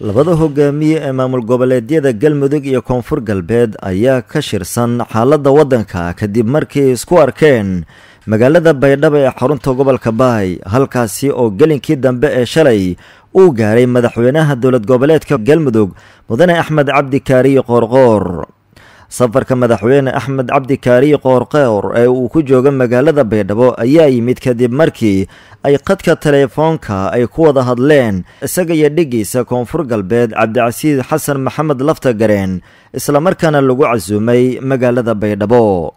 labada hogaamiye ee maamul goboleedyada galmudug iyo koonfur galbeed ayaa ka shirsan xaaladda waddanka kadib markii isku arkeen magaalada baydhaba ee xarunta gobolka baay halkaasi oo gelinkii dambe ee shalay uu gaaray madaxweynaha dowlad goboleedka galmudug mudane axmed cabdi kaariyo qoorqoor safarka madaxweyne axmed cabdi kaariye qoorqeor ee uu ku jooga magaalada baydhabo ayaa yimid kadib markii ay khadka teleefoonka ay ku wada hadleen isaga iyo dhiggiisa koonfur galbeed cabdicasiis xasan maxamed lafta gareen islamarkaana lagu casuumay magaalada baydhabo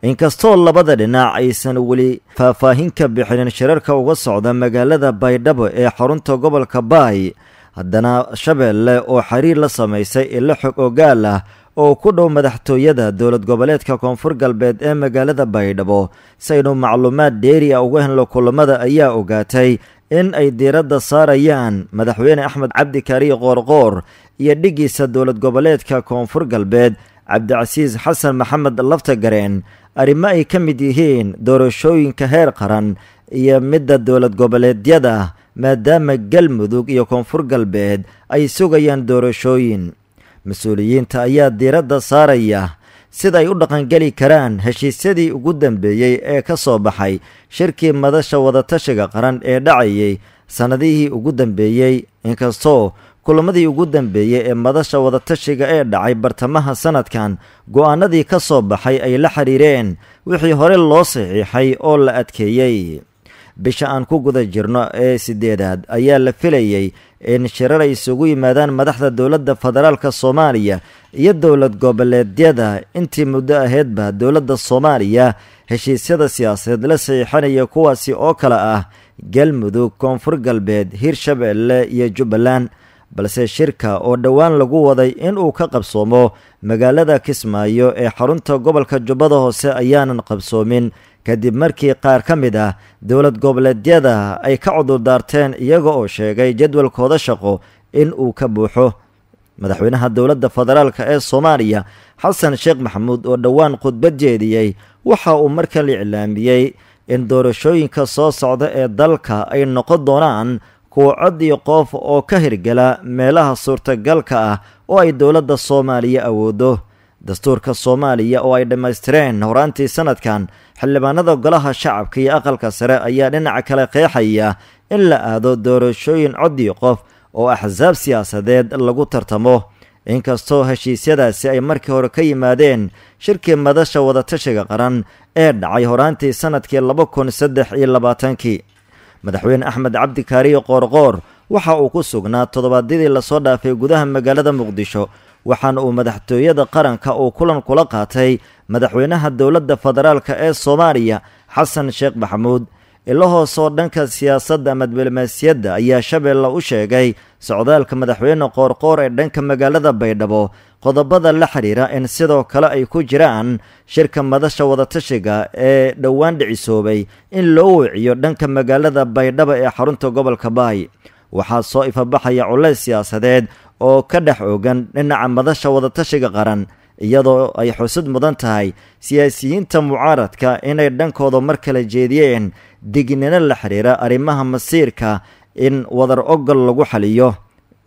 inkastoo labada dhinac aysan weli faahfaahin ka bixinin shirarka uga socda magaalada baydhabo ee xarunta gobolka baay haddana shabeelle oo xiriir la samaysay ilo xog ogaal ah oo ku dhow madaxtooyada dowlad goboleedka koonfur galbeed ee magaalada baydhabo saynu macluumaad dheeri a ah uga henlo kulamada ayaa ogaatay in ay diiradda saarayaan madaxweyne axmed cabdi qoorqoor iyo dhigiisa dowlad goboleedka koonfur galbeed cabdicasiis xasan maxamed laftagareen arrimo ay ka mid yihiin doorashooyinka heer qaran iyo midda dowlad goboleedyada maadaama galmudug iyo koonfur galbeed ay sugayaan doorashooyin mas-uuliyiinta ayaa diiradda saaraya siday u dhaqangeli karaan heshiisyadii ugu dambeeyey ee ka soo baxay shirkii madasha wadatashiga qaran ee dhacayay sannadihii ugu dambeeyey inkastoo kulamadii ugu dambeeyey ee madasha wadatashiga ee dhacay bartamaha sannadkan go'aanadii ka soo baxay ay la xidhiireen wixii hore loo saxiixay oo la adkeeyey bisha aan ku guda jirno ee sideedaad ayaa la filayay in shirar ay isugu yimaadaan madaxda dowladda federaalka soomaaliya iyo dowlad goboleedyada intii muddo aheedba dowladda soomaaliya heshiisyada siyaasadeed la saxiixanaya kuwaasi oo kale ah galmudug koonfur galbeed hirshabeelle iyo jubbaland balse shirka oo dhowaan lagu waday in uu ka qabsoomo magaalada kismaayo ee xarunta gobolka jubbada hoose ayaanan qabsoomin kadib markii qaar ka mid ah dowlad goboleedyada ay ka cudurdaarteen iyaga oo sheegay jadwalkooda shaqo in uu ka buuxo madaxweynaha dowladda federaalk ee soomaaliya xasan sheekh maxamuud oo dhowaan khudbad jeediyey waxa uu markan iclaamiyey in doorashooyinka soo socda ee dalka ay noqon doonaan kuwa cod iyo qoof oo ka hirgala meelaha suurtagalka ah oo ay dowladda soomaaliya awoodo dastuurka soomaaliya oo ay dhammaystireen horaantii sannadkan xildhibaanada golaha shacabka iyo aqalka sare ayaa dhinaca kale qeexaya in la aado doorashooyin codii qof oo axsaab siyaasadeed lagu tartamo inkastoo heshiisyadaasi ay markii hore ka yimaadeen shirkii madasha wadatashiga qaran ee dhacay horaantii sannadkii laba kun saddex iyo labaatankii madaxweyne axmed cabdikaariyo qoorqoor waxa uu ku sugnaa toddobaadyadii lasoo dhaafay gudaha magaalada muqdisho waxaana uu madaxtooyada qaranka uu kulan kula qaatay madaxweynaha dowladda federaalk ee soomaaliya xasan sheekh maxamuud ilahoosoo dhanka siyaasadda madbilmaasyadda ayaa shabeella u sheegay socdaalka madaxweyne qoorqoor ee dhanka magaalada baydhabo qodobada la xidhiira in sidoo kale ay ku jiraan shirka madasha wadatashiga ee dhowaan dhicisoobay in loo wiciyo dhanka magaalada baydhabo ee xarunta gobolka baay waxaa soo ifabaxaya culays siyaasadeed oo ka dhex oogan dhinaca madasha wadatashiga qaran iyadoo ay xusid mudan tahay siyaasiyiinta mucaaradka inay dhankooda mar kala jeediyeen degnino la xiriira arrimaha masiirka in wadar ogol lagu xaliyo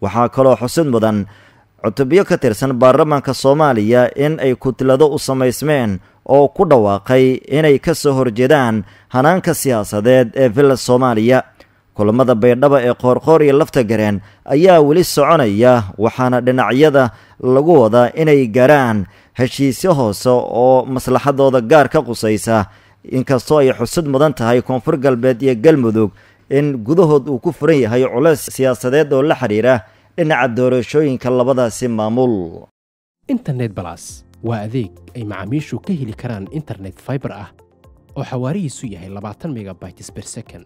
waxaa kaloo xusid mudan cutubyo ka tirsan baarlamaanka soomaaliya in ay kutlado u samaysmeen oo ku dhawaaqay inay ka soo horjeedaan hanaanka siyaasadeed ee villa soomaaliya kulamada baydhaba ee qoorqoor iyo lafta gareen ayaa weli soconaya waxaana dhinacyada lagu wadaa inay garaan heshiisyo hoose oo maslaxadooda gaar ka qusaysa inkastoo ay xusid mudan tahay koonfur galbeed iyo galmudug in gudahood uu ku furan yahay culays siyaasadeed oo la xidhiira dhinaca doorashooyinka labadaasi maamul internet balas waa adeeg ay macaamiishu ka heli karaan internet fiber ah oo xawaarihiisu yahay labaatan megabytes per second